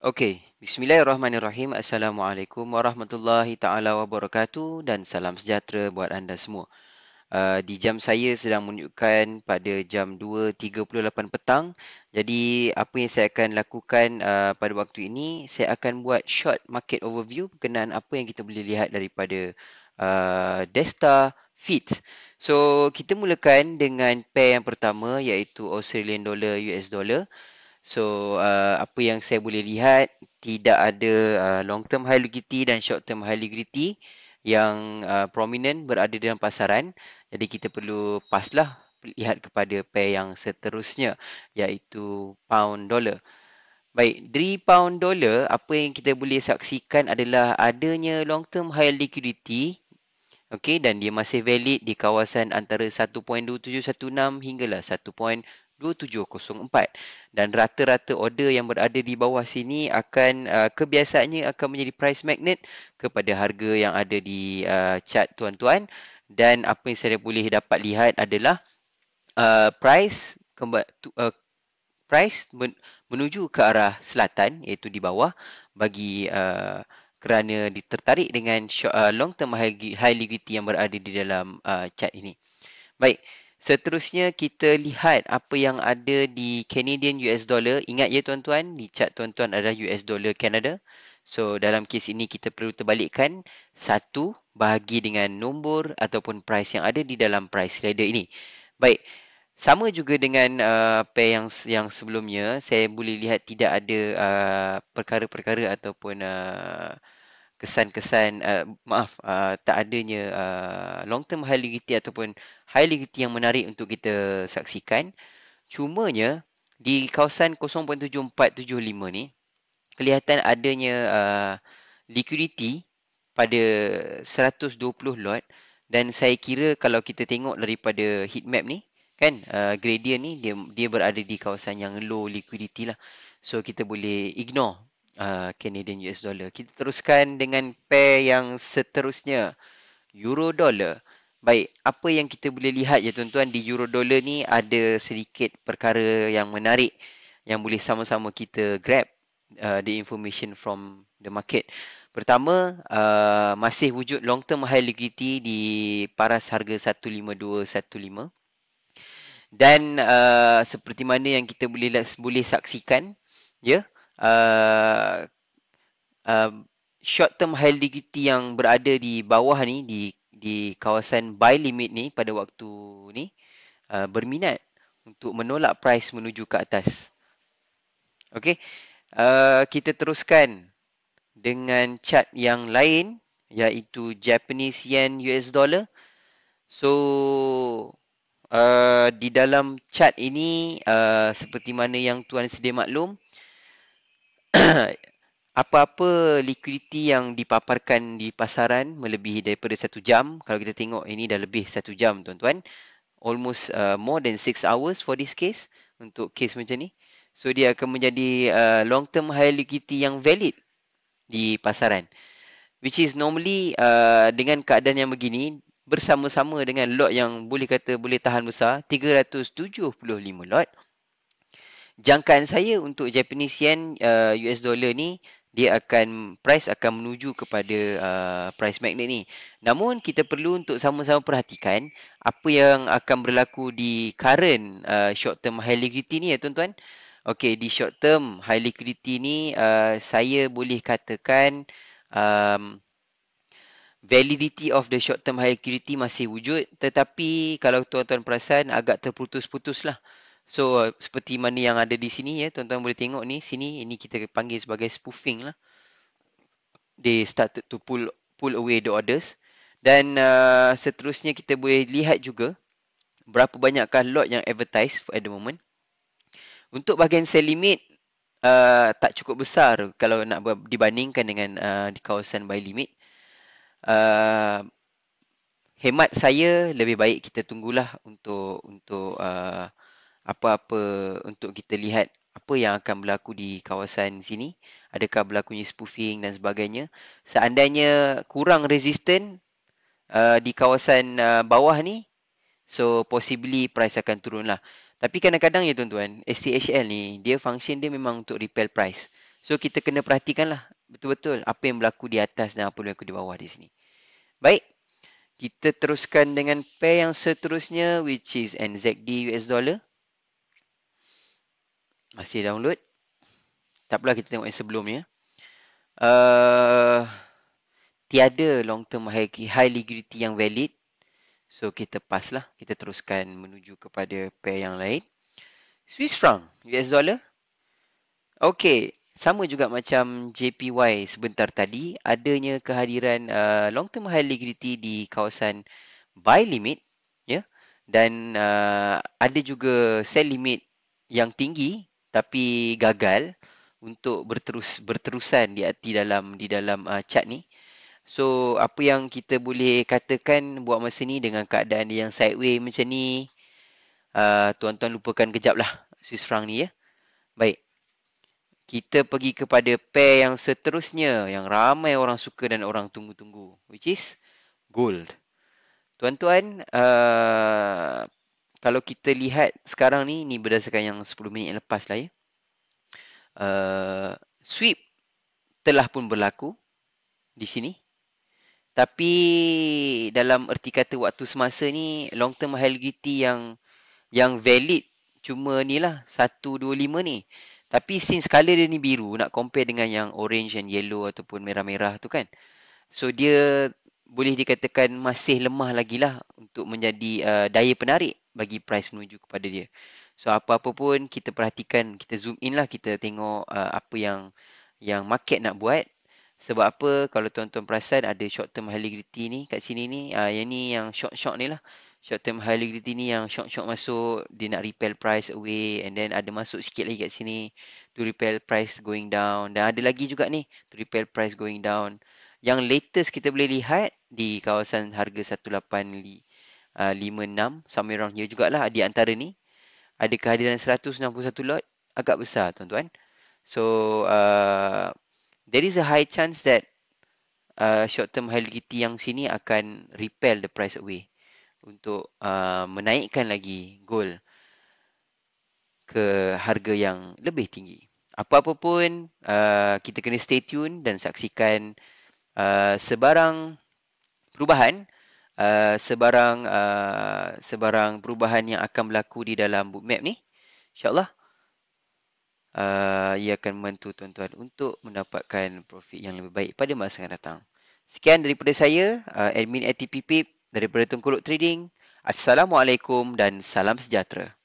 Okey, bismillahirrahmanirrahim. Assalamualaikum warahmatullahi taala wabarakatuh dan salam sejahtera buat anda semua. Uh, di jam saya sedang menunjukkan pada jam 2.38 petang. Jadi apa yang saya akan lakukan uh, pada waktu ini, saya akan buat short market overview berkenaan apa yang kita boleh lihat daripada uh, Desta Fit. So kita mulakan dengan pair yang pertama iaitu Australian Dollar US Dollar. So uh, apa yang saya boleh lihat tidak ada uh, long term high liquidity dan short term high liquidity yang uh, prominent berada dalam pasaran. Jadi kita perlu paslah lihat kepada pair yang seterusnya iaitu pound dollar. Baik, dari pound dollar apa yang kita boleh saksikan adalah adanya long term high liquidity okay dan dia masih valid di kawasan antara 1.2716 hinggalah 2704 dan rata-rata order yang berada di bawah sini akan uh, kebiasaannya akan menjadi price magnet kepada harga yang ada di uh, chart tuan-tuan dan apa yang saya boleh dapat lihat adalah uh, price kemba- uh, price menuju ke arah selatan iaitu di bawah bagi uh, kerana ditertarik dengan uh, long term high, high liquidity yang berada di dalam uh, chart ini. Baik, Seterusnya kita lihat apa yang ada di Canadian US dollar. Ingat ya tuan-tuan, di cat tuan-tuan ada US dollar Canada. So dalam kes ini kita perlu terbalikkan satu bahagi dengan nombor ataupun price yang ada di dalam price ladder ini. Baik, sama juga dengan uh, pair yang yang sebelumnya, saya boleh lihat tidak ada uh, perkara-perkara ataupun uh, kesan-kesan uh, maaf uh, tak adanya uh, long term high liquidity ataupun high liquidity yang menarik untuk kita saksikan. cuma Cumanya di kawasan 0.7475 ni kelihatan adanya uh, liquidity pada 120 lot dan saya kira kalau kita tengok daripada heat map ni kan uh, gradient ni dia dia berada di kawasan yang low liquidity lah. So kita boleh ignore Uh, Canadian US dollar. Kita teruskan dengan pair yang seterusnya euro dollar. Baik, apa yang kita boleh lihat ya tuan-tuan di euro dollar ni ada sedikit perkara yang menarik yang boleh sama-sama kita grab uh, the information from the market. Pertama, uh, masih wujud long term high liquidity di paras harga 15215. Dan uh, seperti mana yang kita boleh boleh saksikan, ya, yeah, uh, um, short term high liquidity yang berada di bawah ni di di kawasan buy limit ni pada waktu ni uh, berminat untuk menolak price menuju ke atas. Okey. Uh, kita teruskan dengan chart yang lain iaitu Japanese yen US dollar. So uh, di dalam chart ini uh, seperti mana yang tuan sedia maklum uh, apa-apa liquidity yang dipaparkan di pasaran melebihi daripada satu jam. Kalau kita tengok ini dah lebih satu jam tuan-tuan. Almost uh, more than six hours for this case. Untuk case macam ni. So dia akan menjadi uh, long term high liquidity yang valid di pasaran. Which is normally uh, dengan keadaan yang begini bersama-sama dengan lot yang boleh kata boleh tahan besar 375 lot jangkaan saya untuk Japanese yen uh, US dollar ni dia akan price akan menuju kepada uh, price magnet ni. Namun kita perlu untuk sama-sama perhatikan apa yang akan berlaku di current uh, short term high liquidity ni ya tuan-tuan. Okey di short term high liquidity ni uh, saya boleh katakan um, validity of the short term high liquidity masih wujud tetapi kalau tuan-tuan perasan agak terputus-putus lah. So uh, seperti mana yang ada di sini ya, tuan-tuan boleh tengok ni sini ini kita panggil sebagai spoofing lah. They started to pull pull away the orders dan uh, seterusnya kita boleh lihat juga berapa banyakkah lot yang advertise for at the moment. Untuk bahagian sell limit Uh, tak cukup besar kalau nak dibandingkan dengan uh, di kawasan buy limit uh, hemat saya lebih baik kita tunggulah untuk untuk uh, apa-apa untuk kita lihat apa yang akan berlaku di kawasan sini. Adakah berlakunya spoofing dan sebagainya. Seandainya kurang resisten uh, di kawasan uh, bawah ni, so possibly price akan turun lah. Tapi kadang-kadang ya tuan-tuan, STHL ni, dia function dia memang untuk repel price. So kita kena perhatikan lah betul-betul apa yang berlaku di atas dan apa yang berlaku di bawah di sini. Baik. Kita teruskan dengan pair yang seterusnya which is NZD US dollar. Masih download. Tak pula kita tengok yang sebelumnya. Uh, tiada long term high, liquidity yang valid. So kita pass lah. Kita teruskan menuju kepada pair yang lain. Swiss franc, US dollar. Okay. Sama juga macam JPY sebentar tadi. Adanya kehadiran uh, long term high liquidity di kawasan buy limit. Ya. Dan uh, ada juga sell limit yang tinggi tapi gagal untuk berterus berterusan di hati dalam di dalam uh, chat ni. So apa yang kita boleh katakan buat masa ni dengan keadaan dia yang sideways macam ni uh, tuan-tuan lupakan kejap lah Swiss franc ni ya. Baik. Kita pergi kepada pair yang seterusnya yang ramai orang suka dan orang tunggu-tunggu which is gold. Tuan-tuan uh, kalau kita lihat sekarang ni ni berdasarkan yang 10 minit yang lepas lah ya. Uh, sweep telah pun berlaku di sini. Tapi dalam erti kata waktu semasa ni long term liquidity yang yang valid cuma ni lah 125 ni. Tapi since color dia ni biru nak compare dengan yang orange and yellow ataupun merah-merah tu kan. So dia boleh dikatakan masih lemah lagi lah untuk menjadi uh, daya penarik bagi price menuju kepada dia. So apa-apa pun kita perhatikan, kita zoom in lah kita tengok uh, apa yang yang market nak buat. Sebab apa kalau tuan-tuan perasan ada short term high liquidity ni kat sini ni, uh, yang ni yang short short ni lah. Short term high liquidity ni yang short short masuk dia nak repel price away and then ada masuk sikit lagi kat sini to repel price going down dan ada lagi juga ni to repel price going down. Yang latest kita boleh lihat di kawasan harga 18 uh, 5, 6 Somewhere around here jugalah Di antara ni Ada kehadiran 161 lot Agak besar tuan-tuan So uh, There is a high chance that uh, ah, Short term liquidity yang sini Akan repel the price away Untuk uh, menaikkan lagi Gold Ke harga yang lebih tinggi apa-apa pun, uh, kita kena stay tune dan saksikan uh, sebarang perubahan. Uh, sebarang uh, sebarang perubahan yang akan berlaku di dalam map ni insyaallah uh, ia akan membantu tuan-tuan untuk mendapatkan profit yang lebih baik pada masa akan datang sekian daripada saya uh, admin ATP Pip daripada Tengkuluk Trading assalamualaikum dan salam sejahtera